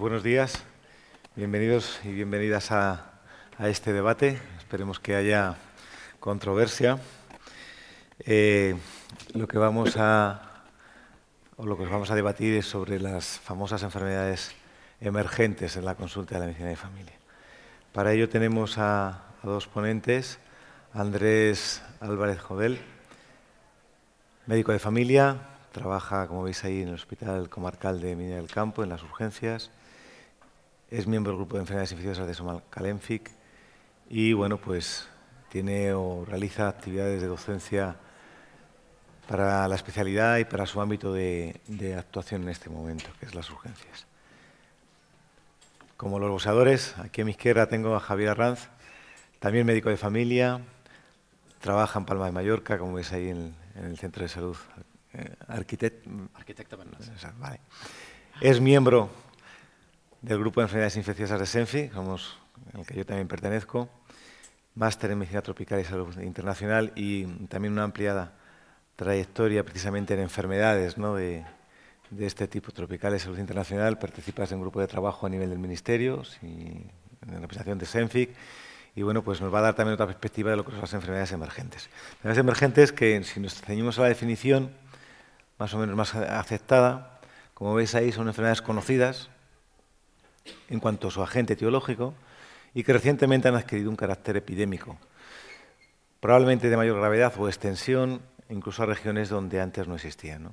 buenos días. Bienvenidos y bienvenidas a, este debate. Esperemos que haya controversia. Eh, lo que vamos a lo que vamos a debatir es sobre las famosas enfermedades emergentes en la consulta de la medicina de familia. Para ello tenemos a, dos ponentes, Andrés Álvarez Jodel, médico de familia, trabaja, como veis ahí, en el Hospital Comarcal de Miña del Campo, en las urgencias es miembro del Grupo de Enfermedades Infecciosas de Somal Calenfic y, bueno, pues tiene o realiza actividades de docencia para la especialidad y para su ámbito de, actuación en este momento, que es las urgencias. Como los gozadores, aquí a mi izquierda tengo a Javier Arranz, también médico de familia, trabaja en Palma de Mallorca, como ves ahí en, el centro de salud. Eh, Arquitecto. Es miembro del Grupo de Enfermedades Infecciosas de SENFI, somos, al que yo también pertenezco, máster en Medicina Tropical y Salud Internacional y también una ampliada trayectoria precisamente en enfermedades de, este tipo, tropical tropicales, salud internacional. Participas en un grupo de trabajo a nivel del Ministerio, y en la representación de SENFIC, y bueno, pues nos va a dar también otra perspectiva de lo que son las enfermedades emergentes. Enfermedades emergentes que, si nos ceñimos a la definición más o menos más aceptada, como veis ahí, son enfermedades conocidas, en cuanto a su agente etiológico y que recientemente han adquirido un carácter epidémico, probablemente de mayor gravedad o extensión incluso a regiones donde antes no existían.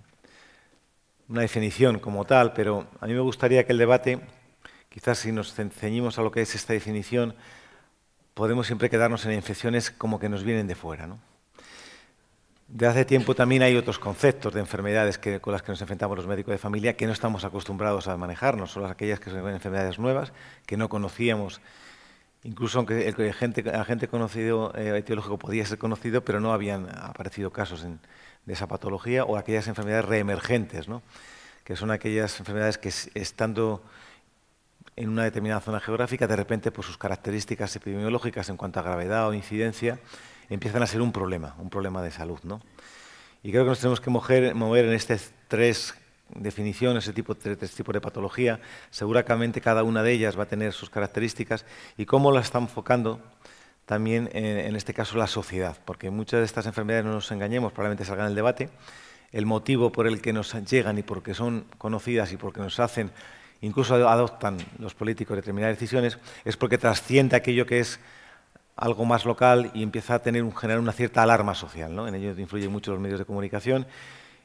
Una definición como tal, pero a mí me gustaría que el debate, quizás si nos ceñimos a lo que es esta definición, podemos siempre quedarnos en infecciones como que nos vienen de fuera. ¿no? De hace tiempo también hay otros conceptos de enfermedades con las que nos enfrentamos los médicos de familia que no estamos acostumbrados a manejarnos, son aquellas que son enfermedades nuevas, que no conocíamos. Incluso aunque el agente, conocido eh, etiológico podía ser conocido, pero no habían aparecido casos de esa patología o aquellas enfermedades reemergentes, que son aquellas enfermedades que estando en una determinada zona geográfica, de repente por pues, sus características epidemiológicas en cuanto a gravedad o incidencia, empiezan a ser un problema, un problema de salud. ¿no? Y creo que nos tenemos que mover, en estas tres definiciones, ese tipo, de patología. Seguramente cada una de ellas va a tener sus características y cómo la están enfocando también, en, este caso, la sociedad. Porque muchas de estas enfermedades, no nos engañemos, probablemente salgan en el debate. El motivo por el que nos llegan y porque son conocidas y porque nos hacen, incluso adoptan los políticos determinadas decisiones, es porque trasciende aquello que es algo más local y empieza a tener generar una cierta alarma social. ¿no? En ello influyen mucho los medios de comunicación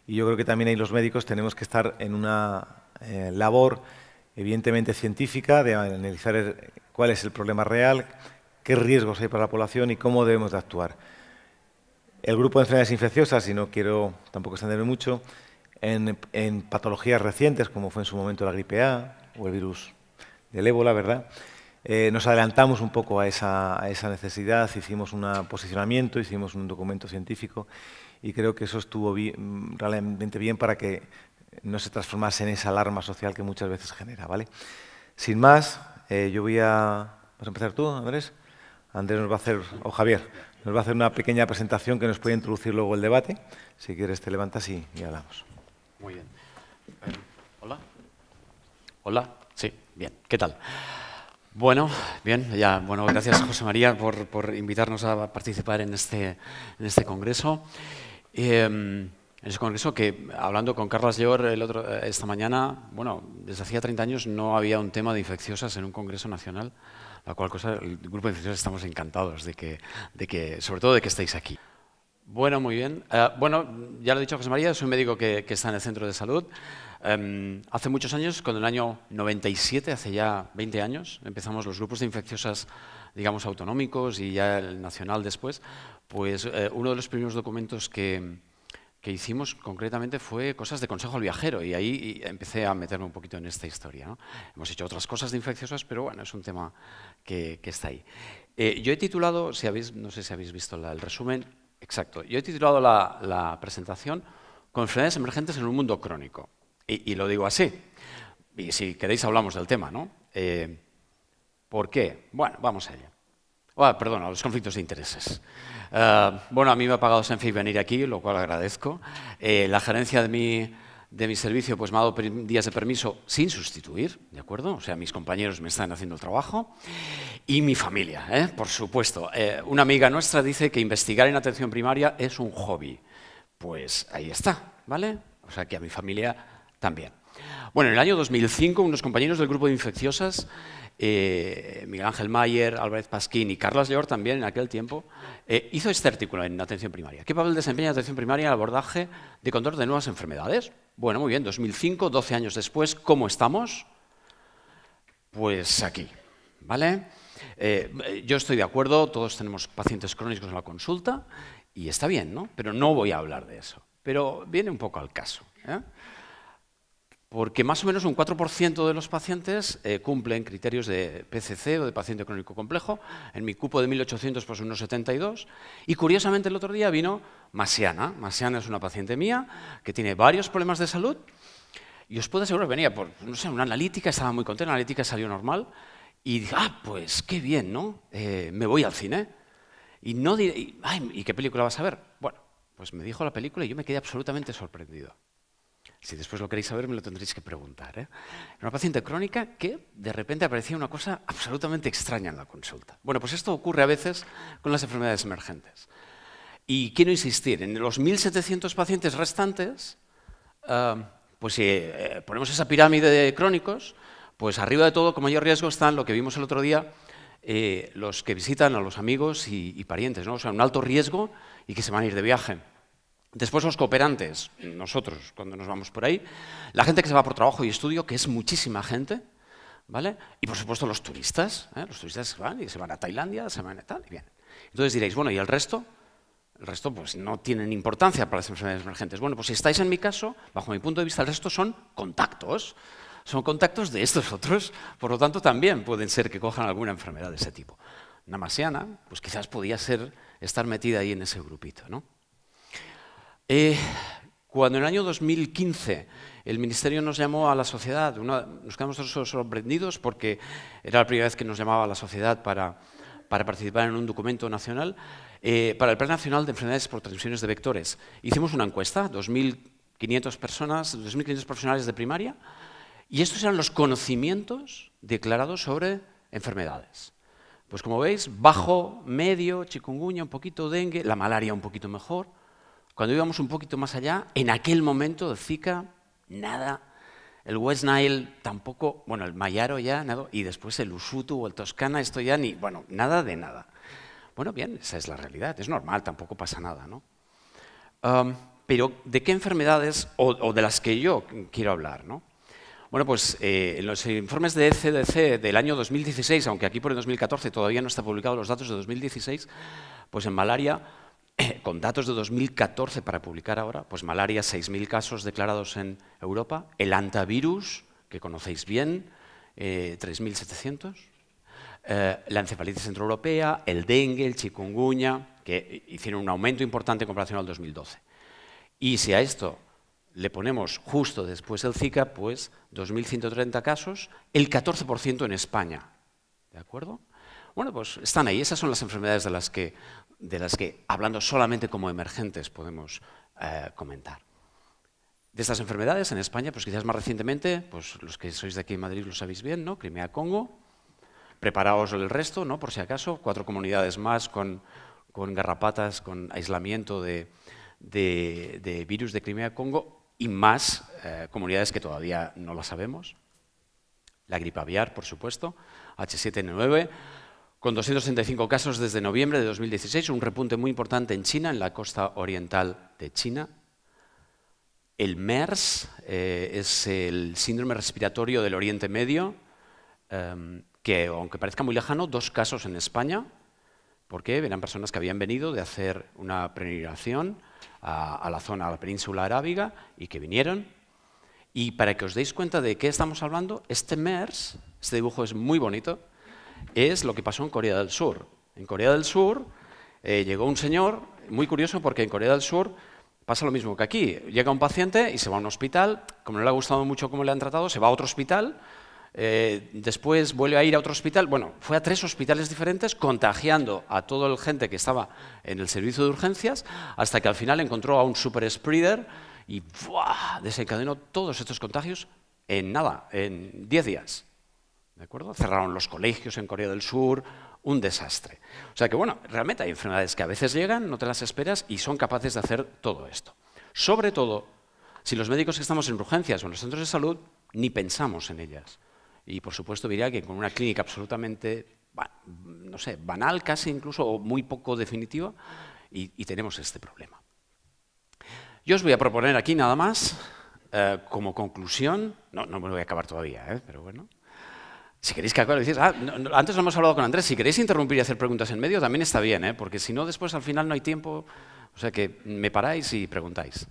y yo creo que también ahí los médicos tenemos que estar en una eh, labor evidentemente científica de analizar cuál es el problema real, qué riesgos hay para la población y cómo debemos de actuar. El grupo de enfermedades infecciosas, y no quiero tampoco extenderme mucho, en, en patologías recientes, como fue en su momento la gripe A o el virus del ébola, ¿verdad?, eh, nos adelantamos un poco a esa, necesidad, hicimos un posicionamiento, hicimos un documento científico y creo que eso estuvo mm, realmente bien para que no se transformase en esa alarma social que muchas veces genera. ¿vale? Sin más, eh, yo voy a... ¿Vas a empezar tú, Andrés? Andrés nos va a hacer, o Javier, nos va a hacer una pequeña presentación que nos puede introducir luego el debate. Si quieres te levantas y, hablamos. Muy bien. Eh, ¿Hola? ¿Hola? Sí, bien. ¿Qué tal? Bueno, bien, ya, bueno, gracias José María por, invitarnos a participar en este, congreso. en este em, congreso que, hablando con Carlos Llor el otro, eh, esta mañana, bueno, desde hacía 30 años no había un tema de infecciosas en un congreso nacional, la cual cosa, el grupo de infecciosas estamos encantados de que, sobre todo de que estéis aquí. Bueno, muy bien. Eh, bueno, ya lo he dicho José María, soy un médico que está en el centro de salud. Em, hace muchos años, cuando en el año 97, hace ya 20 años, empezamos los grupos de infecciosas, digamos, autonómicos y ya el nacional después, pues eh, uno de los primeros documentos que, hicimos concretamente fue cosas de consejo al viajero y ahí empecé a meterme un poquito en esta historia. Hemos hecho otras cosas de infecciosas, pero bueno, es un tema que, está ahí. Eh, yo he titulado, no sé si habéis visto el resumen, exacto, yo he titulado la, la presentación Con enfermedades emergentes en un mundo crónico. Y, lo digo así. Y si queréis hablamos del tema, ¿no? Eh, ¿Por qué? Bueno, vamos allá. Oh, perdón, a ah, los conflictos de intereses. Eh, bueno, a mí me ha pagado Senfi venir aquí, lo cual agradezco. Eh, la gerencia de mi, de mi servicio pues, me ha dado días de permiso sin sustituir, ¿de acuerdo? O sea, mis compañeros me están haciendo el trabajo. Y mi familia, ¿eh? por supuesto. una amiga nuestra dice que investigar en atención primaria es un hobby. Pues ahí está, ¿vale? O sea, que a mi familia también. Bueno, en el año 2005, unos compañeros del grupo de infecciosas, eh, Miguel Ángel Mayer, Álvarez Pasquín y Carlos Llor también en aquel tiempo, eh, hizo este artículo en Atención Primaria. ¿Qué papel desempeña la atención primaria en el abordaje de control de nuevas enfermedades? Bueno, muy bien, 2005, 12 años después, ¿cómo estamos? Pues aquí, ¿vale? Eh, yo estoy de acuerdo, todos tenemos pacientes crónicos en la consulta y está bien, ¿no? Pero no voy a hablar de eso. Pero viene un poco al caso porque más o menos un 4% de los pacientes eh, cumplen criterios de PCC o de paciente crónico complejo. En mi cupo de 1800, pues unos 72. Y curiosamente el otro día vino Masiana. Masiana es una paciente mía que tiene varios problemas de salud. Y os puedo asegurar, venía por, no sé, una analítica, estaba muy contenta, la analítica salió normal. Y dije, ah, pues qué bien, ¿no? Eh, me voy al cine. Y no diré, ay, ¿y qué película vas a ver? Bueno, pues me dijo la película y yo me quedé absolutamente sorprendido. Si después lo queréis saber, me lo tendréis que preguntar. ¿eh? una paciente crónica que de repente aparecía una cosa absolutamente extraña en la consulta. Bueno, pues esto ocurre a veces con las enfermedades emergentes. Y quiero insistir, en los 1.700 pacientes restantes, eh, pues si eh, ponemos esa pirámide de crónicos, pues arriba de todo, con mayor riesgo, están lo que vimos el otro día, los que visitan a los amigos y, parientes, ¿no? o sea, un alto riesgo y que se van a ir de viaje. Después los cooperantes, nosotros, cuando nos vamos por ahí, la gente que se va por trabajo y estudio, que es muchísima gente, ¿vale? Y por supuesto los turistas, ¿eh? los turistas van y se van a Tailandia, se van a tal y bien. Entonces diréis, bueno, ¿y el resto? El resto pues no tienen importancia para las enfermedades emergentes. Bueno, pues si estáis en mi caso, bajo mi punto de vista, el resto son contactos. Son contactos de estos otros, por lo tanto también pueden ser que cojan alguna enfermedad de ese tipo. Namasiana, pues quizás podía ser estar metida ahí en ese grupito, ¿no? Eh, cuando en el año 2015 el Ministerio nos llamó a la sociedad, nos quedamos todos sorprendidos porque era la primera vez que nos llamaba a la sociedad para, participar en un documento nacional, eh, para el Plan Nacional de Enfermedades por Transmisiones de Vectores. Hicimos una encuesta, 2.500 personas, 2.500 profesionales de primaria, y estos eran los conocimientos declarados sobre enfermedades. Pues como veis, bajo, medio, chikungunya un poquito, dengue, la malaria un poquito mejor, cuando íbamos un poquito más allá, en aquel momento de Zika, nada. El West Nile tampoco, bueno, el Mayaro ya, nada. Y después el Usutu o el Toscana, esto ya ni, bueno, nada de nada. Bueno, bien, esa es la realidad, es normal, tampoco pasa nada, ¿no? pero, ¿de qué enfermedades o, de las que yo quiero hablar, no? Bueno, pues eh, en los informes de CDC e del año 2016, aunque aquí por el 2014 todavía no está publicado los datos de 2016, pues en malaria con datos de 2014 para publicar ahora, pues malaria 6.000 casos declarados en Europa, el antivirus, que conocéis bien, eh, 3.700, eh, la encefalitis centroeuropea, el dengue, el chikungunya, que hicieron un aumento importante en comparación al 2012. Y si a esto le ponemos justo después el Zika, pues 2.130 casos, el 14% en España. ¿De acuerdo? Bueno, pues están ahí. Esas son las enfermedades de las que, de las que hablando solamente como emergentes, podemos eh, comentar. De estas enfermedades en España, pues quizás más recientemente, pues los que sois de aquí en Madrid lo sabéis bien, ¿no? Crimea-Congo. Preparaos el resto, ¿no? Por si acaso, cuatro comunidades más con, garrapatas, con aislamiento de, virus de Crimea-Congo y más eh, comunidades que todavía no las sabemos. La gripe aviar, por supuesto, H7N9, con 265 casos desde noviembre de 2016, un repunte muy importante en China, en la costa oriental de China. El MERS eh, es el síndrome respiratorio del Oriente Medio, em, que aunque parezca muy lejano, dos casos en España, porque eran personas que habían venido de hacer una peregrinación a, a la zona, a la península arábiga, y que vinieron. Y para que os deis cuenta de qué estamos hablando, este MERS, este dibujo es muy bonito, es lo que pasó en Corea del Sur. En Corea del Sur eh, llegó un señor, muy curioso porque en Corea del Sur pasa lo mismo que aquí. Llega un paciente y se va a un hospital, como no le ha gustado mucho cómo le han tratado, se va a otro hospital, eh, después vuelve a ir a otro hospital, bueno, fue a tres hospitales diferentes contagiando a toda la gente que estaba en el servicio de urgencias, hasta que al final encontró a un super spreader y desencadenó todos estos contagios en nada, en 10 días. ¿De acuerdo? Cerraron los colegios en Corea del Sur, un desastre. O sea que, bueno, realmente hay enfermedades que a veces llegan, no te las esperas y son capaces de hacer todo esto. Sobre todo, si los médicos que estamos en urgencias o en los centros de salud ni pensamos en ellas. Y por supuesto diría que con una clínica absolutamente, no sé, banal casi incluso, o muy poco definitiva, y, tenemos este problema. Yo os voy a proponer aquí nada más, eh, como conclusión, no, no me lo voy a acabar todavía, eh, pero bueno, si queréis que acabe, decís, ah, antes no hemos hablado con Andrés, si queréis interrumpir y hacer preguntas en medio, también está bien, ¿eh? porque si no, después al final no hay tiempo, o sea que me paráis y preguntáis.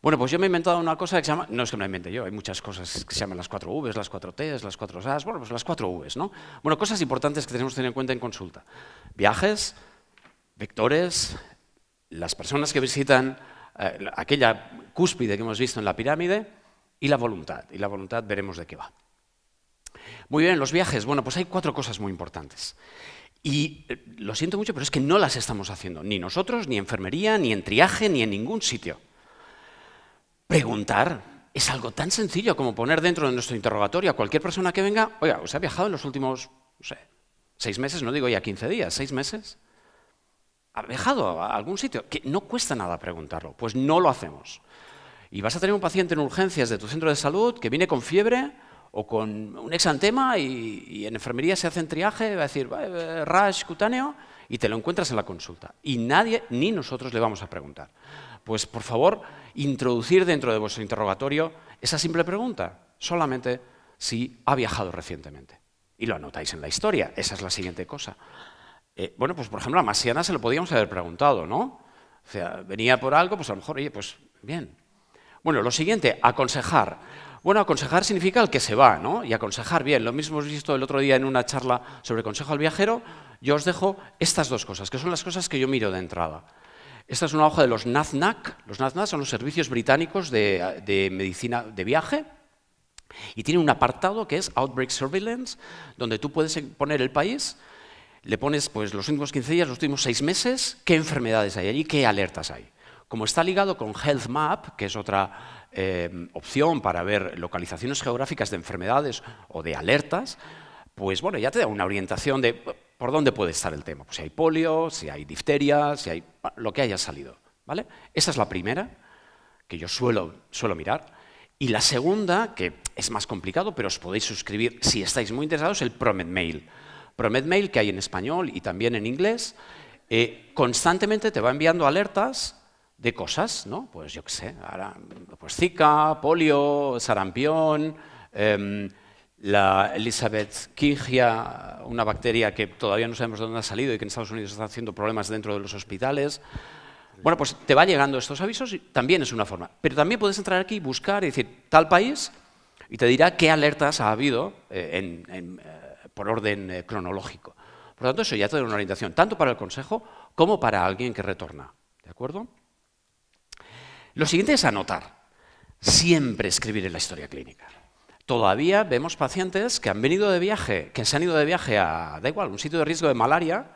Bueno, pues yo me he inventado una cosa que se llama, no es que me la yo, hay muchas cosas que se llaman las cuatro Vs, las cuatro Ts, las cuatro As, bueno, pues las cuatro Vs, ¿no? Bueno, cosas importantes que tenemos que tener en cuenta en consulta. Viajes, vectores, las personas que visitan eh, aquella cúspide que hemos visto en la pirámide y la voluntad. Y la voluntad veremos de qué va. Muy bien, los viajes. Bueno, pues hay cuatro cosas muy importantes. Y eh, lo siento mucho, pero es que no las estamos haciendo, ni nosotros, ni enfermería, ni en triaje, ni en ningún sitio. Preguntar es algo tan sencillo como poner dentro de nuestro interrogatorio a cualquier persona que venga, oiga, ¿usted ha viajado en los últimos, no sé, seis meses? No digo ya quince días, seis meses. ¿Ha viajado a algún sitio? Que no cuesta nada preguntarlo, pues no lo hacemos. Y vas a tener un paciente en urgencias de tu centro de salud que viene con fiebre, o con un exantema y, en enfermería se hacen triaje, va a decir eh, rash cutáneo y te lo encuentras en la consulta. Y nadie, ni nosotros le vamos a preguntar. Pues por favor, introducir dentro de vuestro interrogatorio esa simple pregunta, solamente si ha viajado recientemente. Y lo anotáis en la historia, esa es la siguiente cosa. Eh, bueno, pues por ejemplo, a Masiana se lo podíamos haber preguntado, ¿no? O sea, venía por algo, pues a lo mejor, oye, pues bien. Bueno, lo siguiente, aconsejar. Bueno, aconsejar significa el que se va, ¿no? Y aconsejar bien. Lo mismo hemos visto el otro día en una charla sobre consejo al viajero. Yo os dejo estas dos cosas, que son las cosas que yo miro de entrada. Esta es una hoja de los NAFNAC. Los NAFNAC son los servicios británicos de, medicina de viaje. Y tiene un apartado que es Outbreak Surveillance, donde tú puedes poner el país, le pones pues, los últimos 15 días, los últimos 6 meses, qué enfermedades hay allí, qué alertas hay. Como está ligado con Health Map, que es otra Em, opción para ver localizaciones geográficas de enfermedades o de alertas, pues bueno, ya te da una orientación de por dónde puede estar el tema. Pues si hay polio, si hay difteria, si hay ah, lo que haya salido. ¿vale? Esa es la primera que yo suelo, suelo mirar. Y la segunda, que es más complicado, pero os podéis suscribir si estáis muy interesados, el Promet Mail. Promet Mail que hay en español y también en inglés, eh, constantemente te va enviando alertas de cosas, ¿no? Pues yo qué sé, ahora, pues Zika, polio, sarampión, em, la Elizabeth Kingia, una bacteria que todavía no sabemos de dónde ha salido y que en Estados Unidos está haciendo problemas dentro de los hospitales. Bueno, pues te va llegando estos avisos y también es una forma. Pero también puedes entrar aquí, y buscar y decir tal país y te dirá qué alertas ha habido eh, eh, por orden eh, cronológico. Por lo tanto, eso ya te da una orientación, tanto para el Consejo como para alguien que retorna. ¿De acuerdo? Lo siguiente es anotar. Siempre escribir en la historia clínica. Todavía vemos pacientes que han venido de viaje, que se han ido de viaje a, da igual, un sitio de riesgo de malaria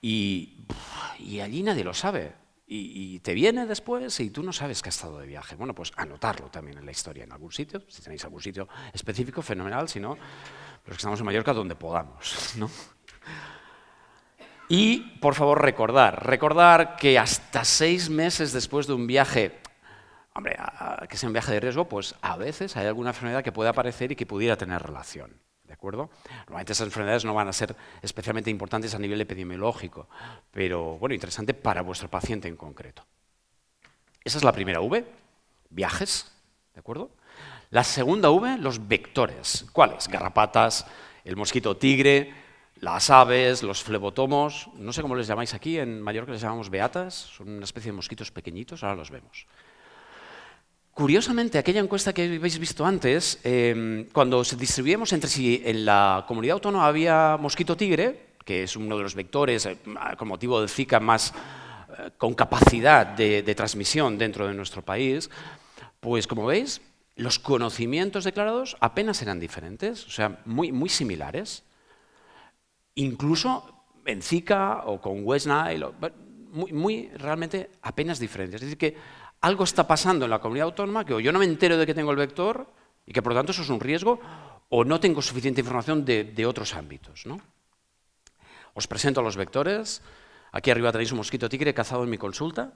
y, allí nadie lo sabe. Y, te viene después y tú no sabes que ha estado de viaje. Bueno, pues anotarlo también en la historia, en algún sitio. Si tenéis algún sitio específico, fenomenal. Si no, los pues que estamos en Mallorca, donde podamos. ¿no? Y por favor recordar, recordar que hasta seis meses después de un viaje, hombre, que sea un viaje de riesgo, pues a veces hay alguna enfermedad que pueda aparecer y que pudiera tener relación. ¿De acuerdo? Normalmente esas enfermedades no van a ser especialmente importantes a nivel epidemiológico, pero bueno, interesante para vuestro paciente en concreto. Esa es la primera V, viajes, ¿de acuerdo? La segunda V, los vectores. ¿Cuáles? Garrapatas, el mosquito tigre, las aves, los flebotomos, no sé cómo les llamáis aquí, en Mallorca les llamamos beatas, son una especie de mosquitos pequeñitos, ahora los vemos. Curiosamente, aquella encuesta que habéis visto antes, em, cuando se distribuíamos entre si en la comunidad autónoma había mosquito tigre, que es uno de los vectores eh, con motivo del Zika más eh, con capacidad de, de transmisión dentro de nuestro país, pues como veis, los conocimientos declarados apenas eran diferentes, o sea, muy, muy similares incluso en Zika o con West Nile, muy, realmente apenas diferentes. Es decir, que algo está pasando en la comunidad autónoma que o yo no me entero de que tengo el vector y que por lo tanto eso es un riesgo, o no tengo suficiente información de, otros ámbitos. ¿no? Os presento a los vectores. Aquí arriba tenéis un mosquito tigre cazado en mi consulta.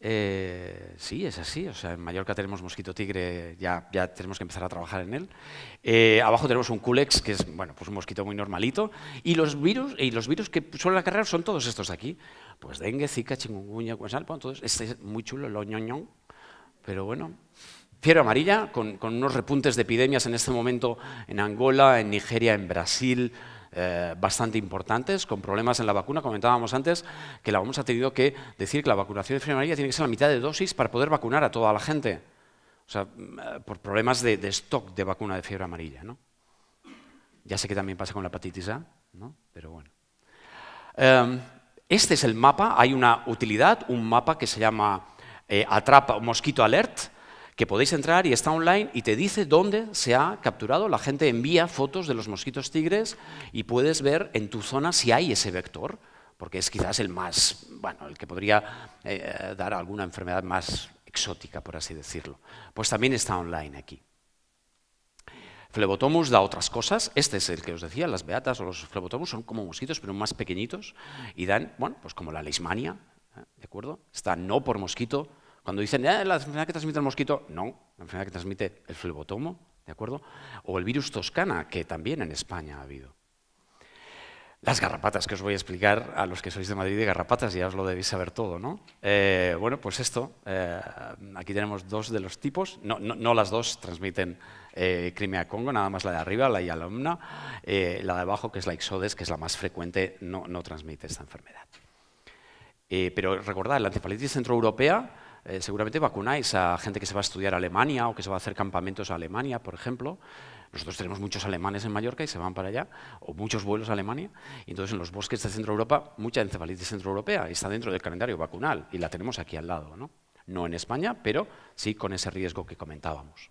Eh, sí, es así. O sea, en Mallorca tenemos mosquito tigre, ya, ya tenemos que empezar a trabajar en él. Eh, abajo tenemos un culex, que es bueno, pues un mosquito muy normalito. Y los virus, y los virus que suelen acarrear son todos estos de aquí. Pues dengue, zika, chingungunya, cuensalpa. Pues, Entonces, este es muy chulo, el ñoñón. Pero bueno, fiebre amarilla, con unos repuntes de epidemias en este momento en Angola, en Nigeria, en Brasil, eh, bastante importantes, con problemas en la vacuna. Comentábamos antes que la vamos ha tenido que decir que la vacunación de fiebre amarilla tiene que ser la mitad de dosis para poder vacunar a toda la gente. O sea, mm, por problemas de, stock de vacuna de fiebre amarilla. Ya sé que también pasa con la hepatitis A, pero bueno. Em, este es el mapa. Hay una utilidad, un mapa que se llama eh, Atrapa Mosquito Alert que podéis entrar y está online y te dice dónde se ha capturado. La gente envía fotos de los mosquitos tigres y puedes ver en tu zona si hay ese vector, porque es quizás el más, bueno, el que podría eh, eh, dar alguna enfermedad más exótica, por así decirlo. Pues también está online aquí. Flebotomus da otras cosas. Este es el que os decía, las beatas o los flebotomus son como mosquitos, pero más pequeñitos y dan, bueno, pues como la leishmania, ¿eh? ¿de acuerdo? Está no por mosquito, cuando dicen, eh, la enfermedad que transmite el mosquito, no, la enfermedad que transmite el flebotomo, ¿de acuerdo? O el virus toscana, que también en España ha habido. Las garrapatas, que os voy a explicar a los que sois de Madrid de garrapatas, ya os lo debéis saber todo, ¿no? Eh, bueno, pues esto, eh, aquí tenemos dos de los tipos, no, no, las dos transmiten Crimea-Congo, nada más la de arriba, la Yalomna. la de abajo, que es la Ixodes, que es la más frecuente, no, no transmite esta enfermedad. pero recordad, la encefalitis centroeuropea eh, seguramente vacunáis a gente que se va a estudiar a Alemania o que se va a hacer campamentos a Alemania, por ejemplo. Nosotros tenemos muchos alemanes en Mallorca y se van para allá, o muchos vuelos a Alemania. entonces en los bosques de Centro Europa, mucha encefalitis centroeuropea está dentro del calendario vacunal y la tenemos aquí al lado. ¿no? no en España, pero sí con ese riesgo que comentábamos.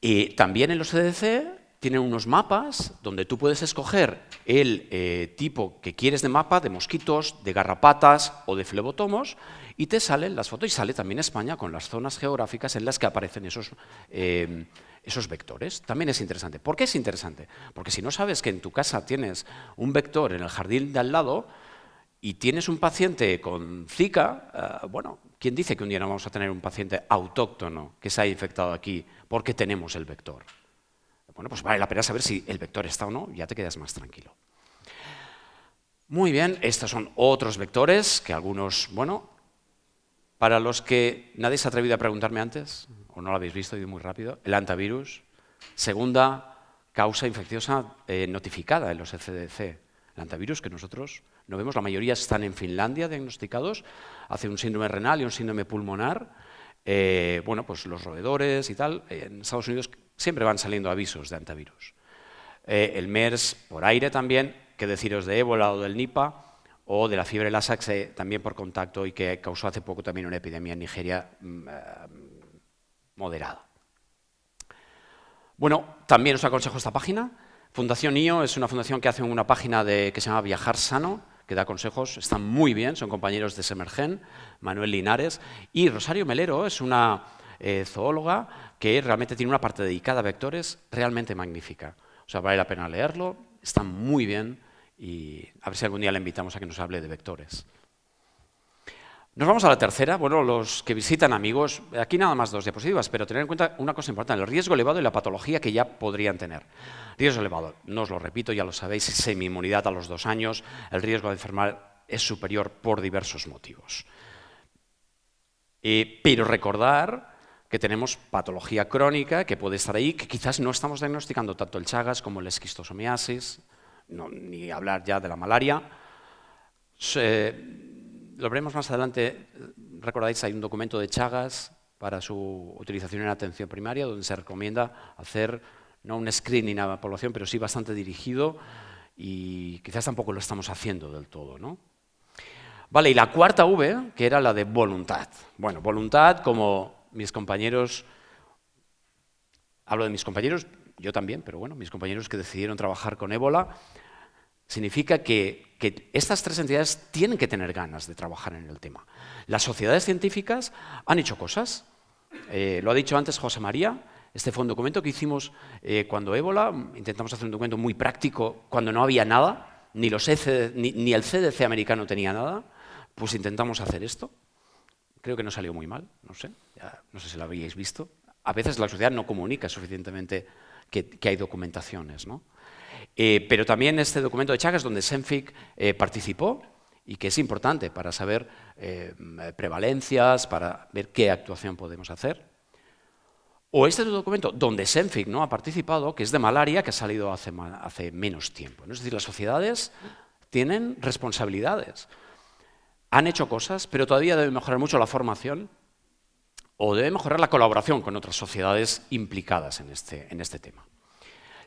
Y también en los CDC tienen unos mapas donde tú puedes escoger el eh, tipo que quieres de mapa, de mosquitos, de garrapatas o de flebotomos, y te salen las fotos, y sale también España con las zonas geográficas en las que aparecen em, esos, vectores. También es interesante. ¿Por qué es interesante? Porque si no sabes que en tu casa tienes un vector en el jardín de al lado y tienes un paciente con Zika, eh, bueno, ¿quién dice que un día no vamos a tener un paciente autóctono que se ha infectado aquí porque tenemos el vector? Bueno, pues vale la pena saber si el vector está o no, ya te quedas más tranquilo. Muy bien, estos son otros vectores que algunos, bueno, para los que nadie se ha atrevido a preguntarme antes, o no lo habéis visto, he ido muy rápido, el antivirus, segunda causa infecciosa eh, notificada en los CDC. El antivirus que nosotros no vemos, la mayoría están en Finlandia diagnosticados, hace un síndrome renal y un síndrome pulmonar. Eh, bueno, pues los roedores y tal, en Estados Unidos siempre van saliendo avisos de antivirus. Eh, el MERS por aire también, que deciros de ébola o del Nipa, o de la fiebre lasa también por contacto y que causó hace poco también una epidemia en Nigeria mm, eh, moderada. Bueno, también os aconsejo esta página. Fundación IO es una fundación que hace una página de, que se llama Viajar Sano, que da consejos, están muy bien, son compañeros de Semergen, Manuel Linares, y Rosario Melero es una eh, zoóloga que realmente tiene una parte dedicada a vectores realmente magnífica. O sea, vale la pena leerlo, está muy bien y a ver si algún día le invitamos a que nos hable de vectores. Nos vamos a la tercera. Bueno, los que visitan amigos, aquí nada más dos diapositivas, pero tener en cuenta una cosa importante, el riesgo elevado y la patología que ya podrían tener. Riesgo elevado, no os lo repito, ya lo sabéis, semi-inmunidad a los dos años, el riesgo de enfermar es superior por diversos motivos. Eh, pero recordar que tenemos patología crónica que puede estar ahí, que quizás no estamos diagnosticando tanto el Chagas como el esquistosomiasis, ni hablar ya de la malaria. Eh, lo veremos más adelante. Recordáis, hay un documento de Chagas para su utilización en atención primaria, donde se recomienda hacer no un screening a la población, pero sí bastante dirigido, y quizás tampoco lo estamos haciendo del todo. Vale, y la cuarta V, que era la de voluntad. Bueno, voluntad como mis compañeros, hablo de mis compañeros, yo también, pero bueno, mis compañeros que decidieron trabajar con ébola, significa que, estas tres entidades tienen que tener ganas de trabajar en el tema. Las sociedades científicas han hecho cosas. Eh, lo ha dicho antes José María, este fue un documento que hicimos eh, cuando ébola, intentamos hacer un documento muy práctico cuando no había nada, ni, e ni el CDC americano tenía nada, pues intentamos hacer esto creo que no salió muy mal, no sé, no sé si lo habíais visto. A veces la sociedad no comunica suficientemente que, hay documentaciones, ¿no? Eh, pero también este documento de Chagas, donde Senfic eh, participó y que es importante para saber eh, prevalencias, para ver qué actuación podemos hacer. O este documento, donde Senfic ¿no? ha participado, que es de malaria, que ha salido hace, menos tiempo. ¿no? Es decir, las sociedades tienen responsabilidades han hecho cosas, pero todavía debe mejorar mucho la formación o debe mejorar la colaboración con otras sociedades implicadas en este, en este tema.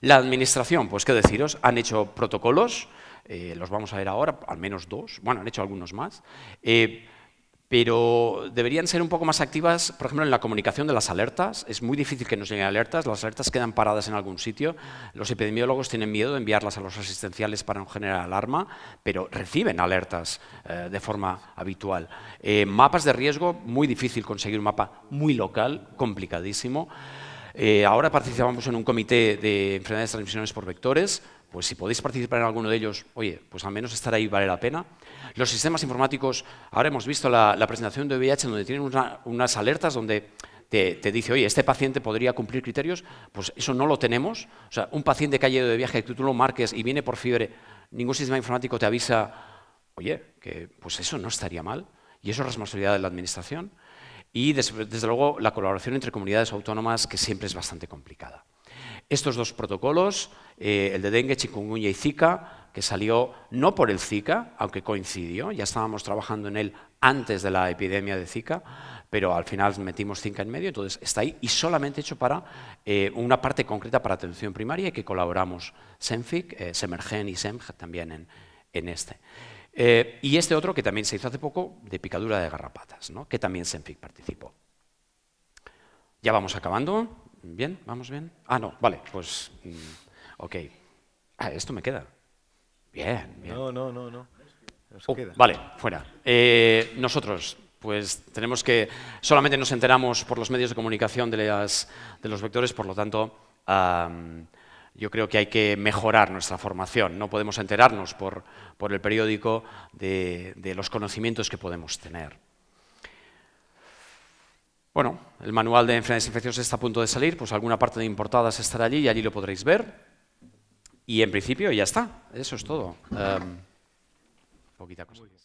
La administración, pues qué deciros, han hecho protocolos, eh, los vamos a ver ahora, al menos dos, bueno, han hecho algunos más, eh, pero deberían ser un poco más activas, por ejemplo, en la comunicación de las alertas. Es muy difícil que nos lleguen alertas, las alertas quedan paradas en algún sitio. Los epidemiólogos tienen miedo de enviarlas a los asistenciales para no generar alarma, pero reciben alertas eh, de forma habitual. Eh, mapas de riesgo, muy difícil conseguir un mapa muy local, complicadísimo. Eh, ahora participamos en un comité de enfermedades transmisiones por vectores, pues si podéis participar en alguno de ellos, oye, pues al menos estar ahí vale la pena. Los sistemas informáticos, ahora hemos visto la, presentación de VIH donde tienen unas alertas donde te, dice, oye, este paciente podría cumplir criterios, pues eso no lo tenemos. O sea, un paciente que ha ido de viaje, que tú lo marques y viene por fiebre, ningún sistema informático te avisa, oye, que pues eso no estaría mal. Y eso es responsabilidad de la Administración. Y desde luego la colaboración entre comunidades autónomas, que siempre es bastante complicada. Estos dos protocolos, eh, el de dengue, chikungunya y zika, que salió no por el Zika, aunque coincidió, ya estábamos trabajando en él antes de la epidemia de Zika, pero al final metimos Zika en medio, entonces está ahí y solamente hecho para eh, una parte concreta para atención primaria y que colaboramos SENFIC, eh, SEMERGEN y SEMG también en, este. y este otro que también se hizo hace poco de picadura de garrapatas, ¿no? que también SENFIC participó. Ya vamos acabando. ¿Bien? ¿Vamos bien? Ah, no, vale, pues. Mm, ok. Ah, esto me queda. Bien, bien. No, no, no, no. Oh, vale, fuera. Eh, nosotros, pues tenemos que. Solamente nos enteramos por los medios de comunicación de, los vectores, por lo tanto. yo creo que hay que mejorar nuestra formación. No podemos enterarnos por, el periódico de los conocimientos que podemos tener. Bueno, el manual de enfermedades infecciosas está a punto de salir, pues alguna parte de importadas estará allí y allí lo podréis ver. Y en principio ya está, eso es todo. Em, poquita cosa.